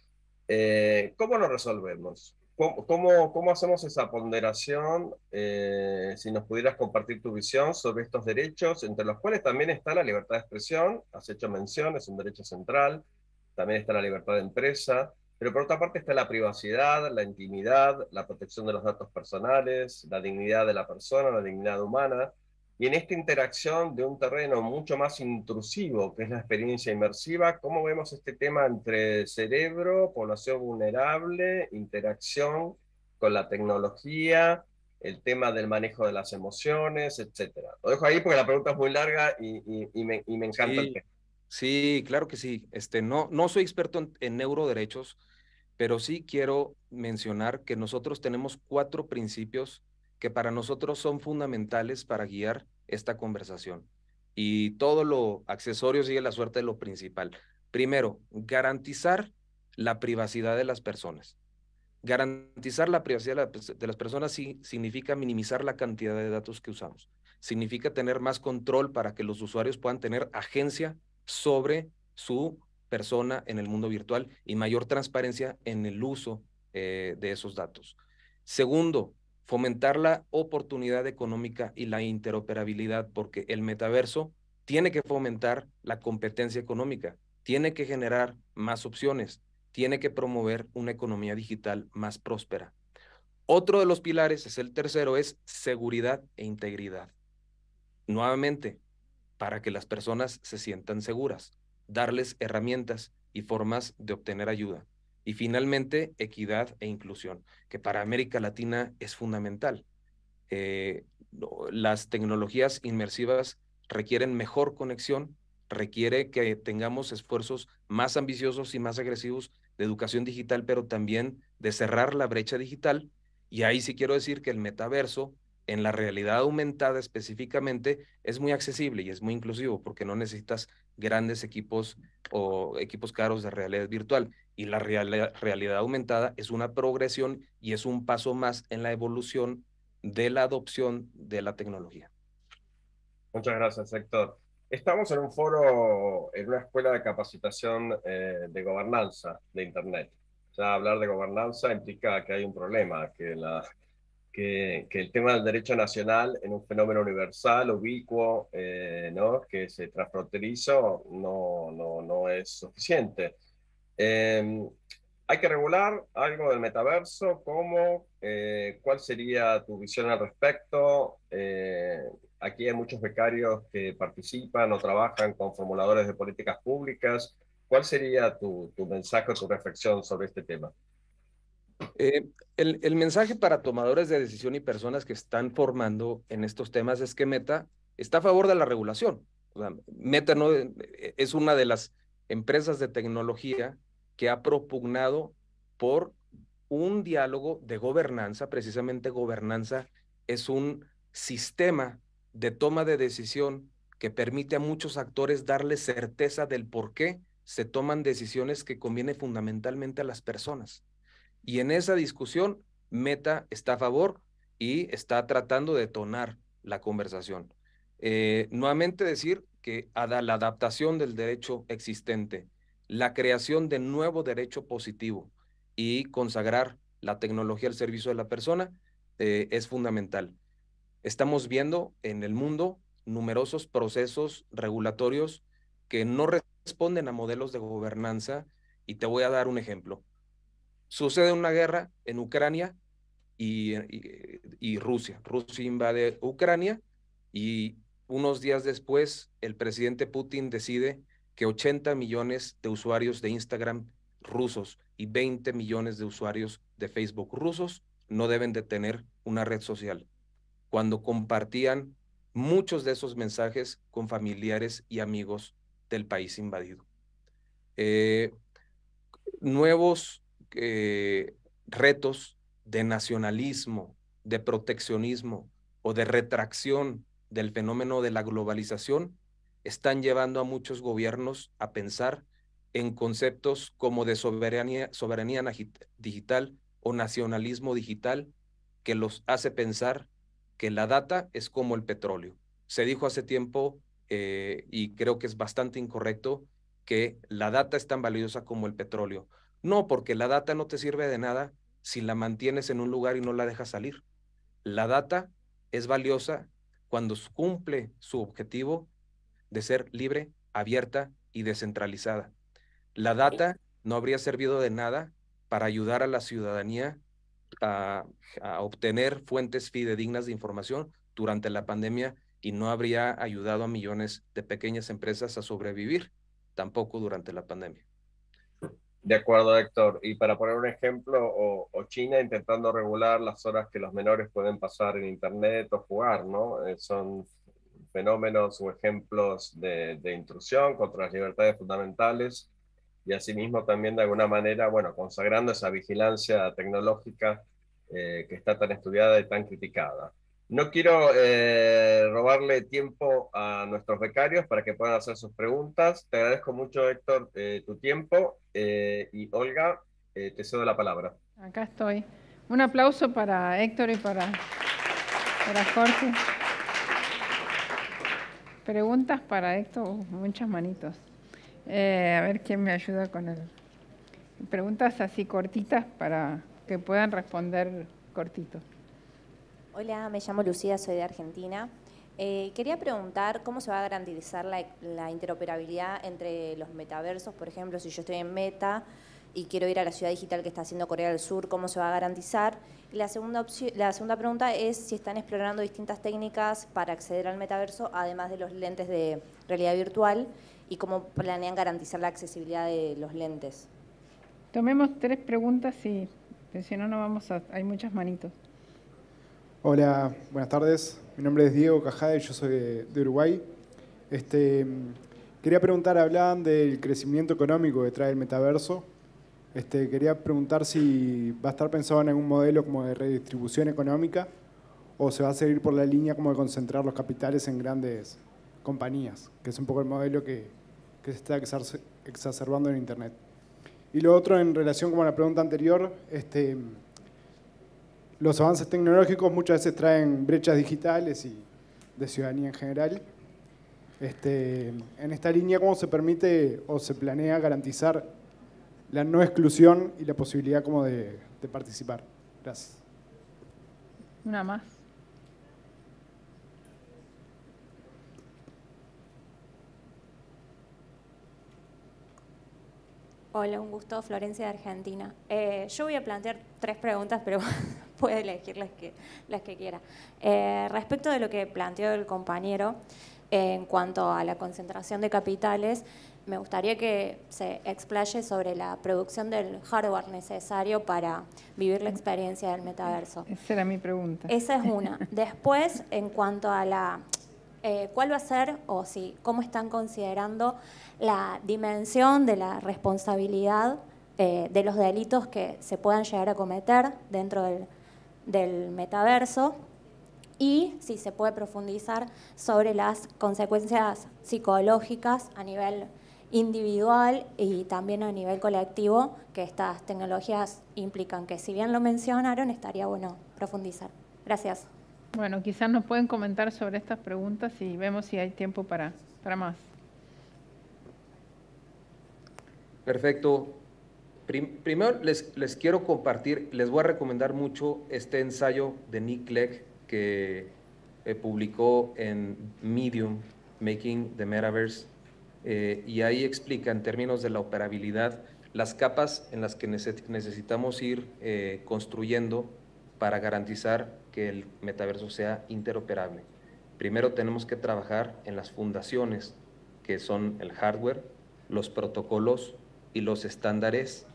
Eh, ¿Cómo lo resolvemos? ¿Cómo, hacemos esa ponderación? Eh, si nos pudieras compartir tu visión sobre estos derechos, entre los cuales también está la libertad de expresión, has hecho mención, es un derecho central, también está la libertad de empresa, pero por otra parte está la privacidad, la intimidad, la protección de los datos personales, la dignidad de la persona, la dignidad humana. Y en esta interacción de un terreno mucho más intrusivo, que es la experiencia inmersiva, ¿cómo vemos este tema entre cerebro, población vulnerable, interacción con la tecnología, el tema del manejo de las emociones, etcétera? Lo dejo ahí porque la pregunta es muy larga y, me, y encanta sí, claro que sí. Este, no, no soy experto en neuroderechos, pero sí quiero mencionar que nosotros tenemos cuatro principios que para nosotros son fundamentales para guiar esta conversación. Y todo lo accesorio sigue la suerte de lo principal. Primero, garantizar la privacidad de las personas. Garantizar la privacidad de las personas significa minimizar la cantidad de datos que usamos. Significa tener más control para que los usuarios puedan tener agencia sobre su persona en el mundo virtual y mayor transparencia en el uso eh, de esos datos. Segundo, fomentar la oportunidad económica y la interoperabilidad, porque el metaverso tiene que fomentar la competencia económica, tiene que generar más opciones, tiene que promover una economía digital más próspera. Otro de los pilares, es el tercero, es seguridad e integridad. Nuevamente, para que las personas se sientan seguras, darles herramientas y formas de obtener ayuda. Y finalmente, equidad e inclusión, que para América Latina es fundamental. Eh, las tecnologías inmersivas requieren mejor conexión, requiere que tengamos esfuerzos más ambiciosos y más agresivos de educación digital, pero también de cerrar la brecha digital. Y ahí sí quiero decir que el metaverso en la realidad aumentada específicamente es muy accesible y es muy inclusivo porque no necesitas grandes equipos o equipos caros de realidad virtual. Y la realidad aumentada es una progresión y es un paso más en la evolución de la adopción de la tecnología. Muchas gracias, Héctor. Estamos en un foro, en una escuela de capacitación eh, de gobernanza de Internet. O sea, hablar de gobernanza implica que hay un problema, que la, que, el tema del derecho nacional en un fenómeno universal, ubicuo, eh, ¿no? que se transfronterizo, no, no, no es suficiente. Em, hay que regular algo del metaverso, cómo, eh, cuál sería tu visión al respecto. Eh, aquí hay muchos becarios que participan o trabajan con formuladores de políticas públicas. ¿Cuál sería tu, tu mensaje o tu reflexión sobre este tema? Eh, el, mensaje para tomadores de decisión y personas que están formando en estos temas es que Meta está a favor de la regulación. Meta no, eh, eh, es una de las empresas de tecnología que ha propugnado por un diálogo de gobernanza, precisamente gobernanza es un sistema de toma de decisión que permite a muchos actores darle certeza del por qué se toman decisiones que conviene fundamentalmente a las personas. Y en esa discusión, Meta está a favor y está tratando de tonar la conversación. Eh, nuevamente decir que a la adaptación del derecho existente, la creación de nuevo derecho positivo y consagrar la tecnología al servicio de la persona eh, es fundamental. Estamos viendo en el mundo numerosos procesos regulatorios que no responden a modelos de gobernanza y te voy a dar un ejemplo. Sucede una guerra en Ucrania eh, y, Rusia. Rusia invade Ucrania y unos días después el presidente Putin decide que 80 millones de usuarios de Instagram rusos y 20 millones de usuarios de Facebook rusos no deben de tener una red social, cuando compartían muchos de esos mensajes con familiares y amigos del país invadido. Eh, nuevos eh, retos de nacionalismo, de proteccionismo o de retracción del fenómeno de la globalización están llevando a muchos gobiernos a pensar en conceptos como de soberanía, soberanía digital o nacionalismo digital que los hace pensar que la data es como el petróleo. Se dijo hace tiempo, eh, y creo que es bastante incorrecto, que la data es tan valiosa como el petróleo. No, porque la data no te sirve de nada si la mantienes en un lugar y no la dejas salir. La data es valiosa cuando cumple su objetivo de ser libre, abierta y descentralizada. La data no habría servido de nada para ayudar a la ciudadanía a, obtener fuentes fidedignas de información durante la pandemia y no habría ayudado a millones de pequeñas empresas a sobrevivir tampoco durante la pandemia. De acuerdo, Héctor. Y para poner un ejemplo, o, China intentando regular las horas que los menores pueden pasar en Internet o jugar, ¿no? Eh, son fenómenos o ejemplos de, intrusión contra las libertades fundamentales y asimismo también de alguna manera, bueno, consagrando esa vigilancia tecnológica eh, que está tan estudiada y tan criticada. No quiero eh, robarle tiempo a nuestros becarios para que puedan hacer sus preguntas. Te agradezco mucho, Héctor, eh, tu tiempo. Eh, y Olga, te cedo la palabra. Acá estoy. Un aplauso para Héctor y para, para Jorge. Preguntas para Héctor, muchas manitos. a ver quién me ayuda con él. Preguntas así cortitas para que puedan responder cortitos. Hola, me llamo Lucía, soy de Argentina. Eh, quería preguntar cómo se va a garantizar la, interoperabilidad entre los metaversos, por ejemplo, si yo estoy en Meta y quiero ir a la ciudad digital que está haciendo Corea del Sur, ¿cómo se va a garantizar? la segunda, la segunda pregunta es si están explorando distintas técnicas para acceder al metaverso, además de los lentes de realidad virtual, y cómo planean garantizar la accesibilidad de los lentes. Tomemos tres preguntas y si no, no vamos a... Hay muchas manitos. Hola, buenas tardes. Mi nombre es Diego Cajade, yo soy de, Uruguay. Este, quería preguntar, hablaban del crecimiento económico que trae el metaverso. Este, quería preguntar si va a estar pensado en algún modelo como de redistribución económica o se va a seguir por la línea como de concentrar los capitales en grandes compañías, que es un poco el modelo que, que se está exacerbando en Internet. Y lo otro, en relación con la pregunta anterior, este, los avances tecnológicos muchas veces traen brechas digitales y de ciudadanía en general. Este, en esta línea, ¿cómo se permite o se planea garantizar la no exclusión y la posibilidad como de, participar? Gracias. Una más. Hola, un gusto, Florencia de Argentina. Eh, yo voy a plantear tres preguntas, pero puede elegir las que, las que quiera. Eh, respecto de lo que planteó el compañero eh, en cuanto a la concentración de capitales, me gustaría que se explaye sobre la producción del hardware necesario para vivir la experiencia del metaverso. Esa era mi pregunta. Esa es una. Después, en cuanto a la eh, cuál va a ser o si cómo están considerando la dimensión de la responsabilidad de los delitos que se puedan llegar a cometer dentro del del metaverso y si se puede profundizar sobre las consecuencias psicológicas a nivel individual y también a nivel colectivo que estas tecnologías implican, que si bien lo mencionaron, estaría bueno profundizar. Gracias. Bueno, quizás nos pueden comentar sobre estas preguntas y vemos si hay tiempo para, para más. Perfecto primero les, quiero compartir, les voy a recomendar mucho este ensayo de Nick Clegg que eh, publicó en Medium, Making the Metaverse, eh, y ahí explica en términos de la operabilidad las capas en las que necesitamos ir eh, construyendo para garantizar que el metaverso sea interoperable. Primero tenemos que trabajar en las fundaciones, que son el hardware, los protocolos y los estándares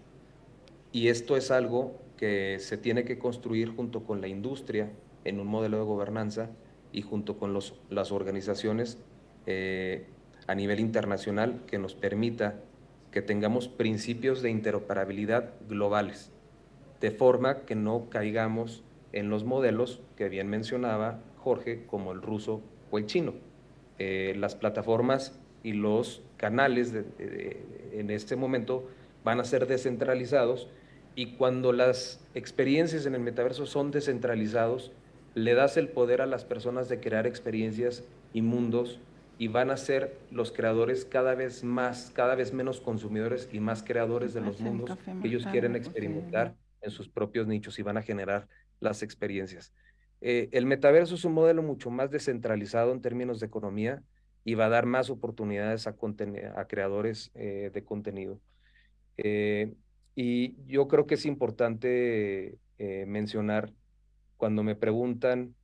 y esto es algo que se tiene que construir junto con la industria en un modelo de gobernanza y junto con las organizaciones eh, a nivel internacional que nos permita que tengamos principios de interoperabilidad globales, de forma que no caigamos en los modelos que bien mencionaba Jorge, como el ruso o el chino. Eh, las plataformas y los canales en este momento van a ser descentralizados y cuando las experiencias en el metaverso son descentralizados, le das el poder a las personas de crear experiencias y mundos y van a ser los creadores cada vez más, cada vez menos consumidores y más creadores de los mundos que ellos quieren experimentar en sus propios nichos y van a generar las experiencias. Eh, el metaverso es un modelo mucho más descentralizado en términos de economía y va a dar más oportunidades a, creadores eh, de contenido. Eh, y yo creo que es importante eh, mencionar cuando me preguntan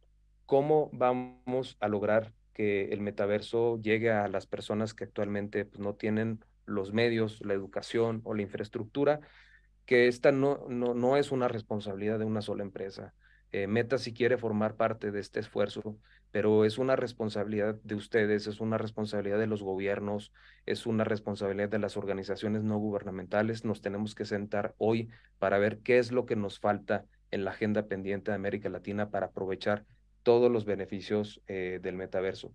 cómo vamos a lograr que el metaverso llegue a las personas que actualmente pues, no tienen los medios, la educación o la infraestructura, que esta no, no, no es una responsabilidad de una sola empresa. Eh, Meta si quiere formar parte de este esfuerzo pero es una responsabilidad de ustedes, es una responsabilidad de los gobiernos, es una responsabilidad de las organizaciones no gubernamentales. Nos tenemos que sentar hoy para ver qué es lo que nos falta en la agenda pendiente de América Latina para aprovechar todos los beneficios eh, del metaverso.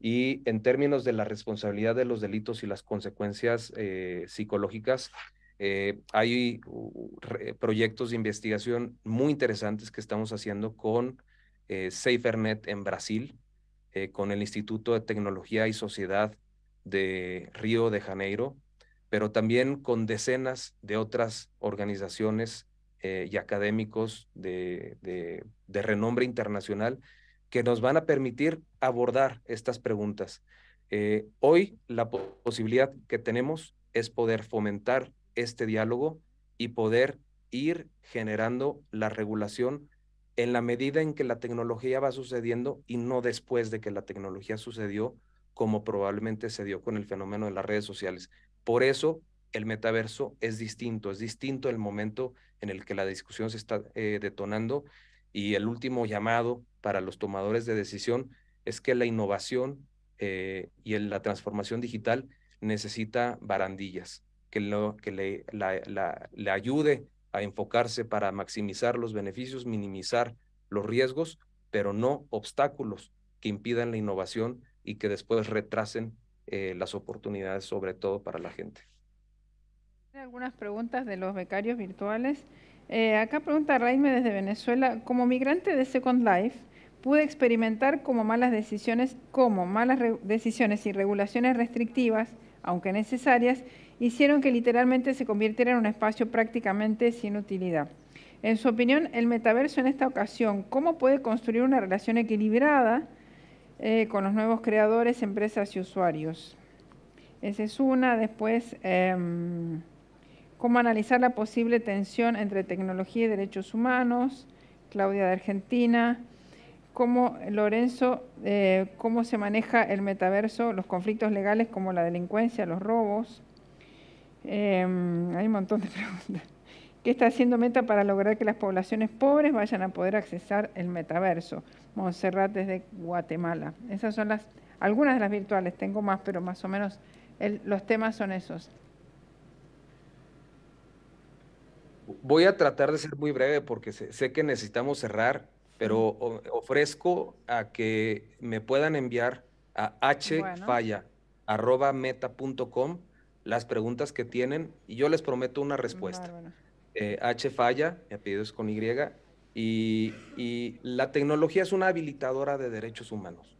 Y en términos de la responsabilidad de los delitos y las consecuencias eh, psicológicas, eh, hay uh, proyectos de investigación muy interesantes que estamos haciendo con eh, SaferNet en Brasil, eh, con el Instituto de Tecnología y Sociedad de Río de Janeiro, pero también con decenas de otras organizaciones eh, y académicos de, renombre internacional que nos van a permitir abordar estas preguntas. hoy la posibilidad que tenemos es poder fomentar este diálogo y poder ir generando la regulación en la medida en que la tecnología va sucediendo y no después de que la tecnología sucedió, como probablemente se dio con el fenómeno de las redes sociales. Por eso el metaverso es distinto, es distinto el momento en el que la discusión se está eh, detonando y el último llamado para los tomadores de decisión es que la innovación eh, y la transformación digital necesita barandillas, que, le, la, le ayude a enfocarse para maximizar los beneficios, minimizar los riesgos, pero no obstáculos que impidan la innovación y que después retrasen eh, las oportunidades, sobre todo para la gente. Algunas preguntas de los becarios virtuales. Eh, acá pregunta Raime desde Venezuela, como migrante de Second Life, pude experimentar como malas decisiones, como malas decisiones y regulaciones restrictivas, aunque necesarias, hicieron que literalmente se convirtiera en un espacio prácticamente sin utilidad. En su opinión, el metaverso en esta ocasión, ¿cómo puede construir una relación equilibrada eh, con los nuevos creadores, empresas y usuarios? Esa es una. Después, em, ¿cómo analizar la posible tensión entre tecnología y derechos humanos? Claudia de Argentina. ¿Cómo, Lorenzo, eh, cómo se maneja el metaverso, los conflictos legales como la delincuencia, los robos? Em, hay un montón de preguntas. ¿Qué está haciendo Meta para lograr que las poblaciones pobres vayan a poder accesar el metaverso? Montserrat desde Guatemala. Esas son las, algunas de las virtuales, tengo más, pero más o menos los temas son esos. Voy a tratar de ser muy breve porque sé, que necesitamos cerrar, pero ofrezco a que me puedan enviar a hfalla.meta.com las preguntas que tienen y yo les prometo una respuesta. Eh, H falla, mi apellido es con Y, y, y, la tecnología es una habilitadora de derechos humanos.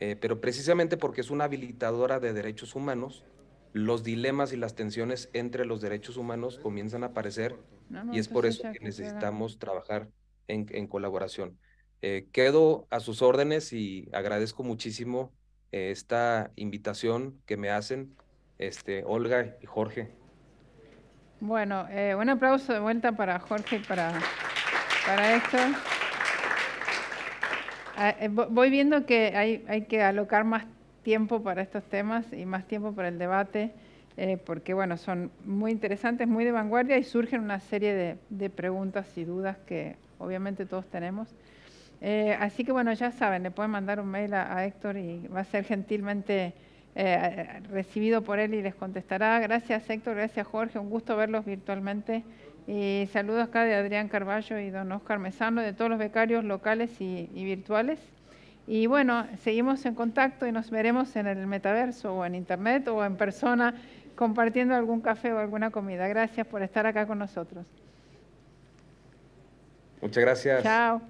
Eh, pero precisamente porque es una habilitadora de derechos humanos, los dilemas y las tensiones entre los derechos humanos comienzan a aparecer y es por eso que necesitamos trabajar en, en colaboración. Eh, quedo a sus órdenes y agradezco muchísimo esta invitación que me hacen este, Olga y Jorge. Bueno, eh, un aplauso de vuelta para Jorge y para, para Héctor. Ah, eh, voy viendo que hay, que alocar más tiempo para estos temas y más tiempo para el debate, eh, porque bueno, son muy interesantes, muy de vanguardia y surgen una serie de, preguntas y dudas que obviamente todos tenemos. así que bueno, ya saben, le pueden mandar un mail a, a Héctor y va a ser gentilmente eh, recibido por él y les contestará. Gracias Héctor, gracias Jorge, un gusto verlos virtualmente. Y saludos acá de Adrián Carballo y don Oscar Mesano, de todos los becarios locales y virtuales. Y bueno, seguimos en contacto y nos veremos en el metaverso o en internet o en persona compartiendo algún café o alguna comida. Gracias por estar acá con nosotros. Muchas gracias. Chao.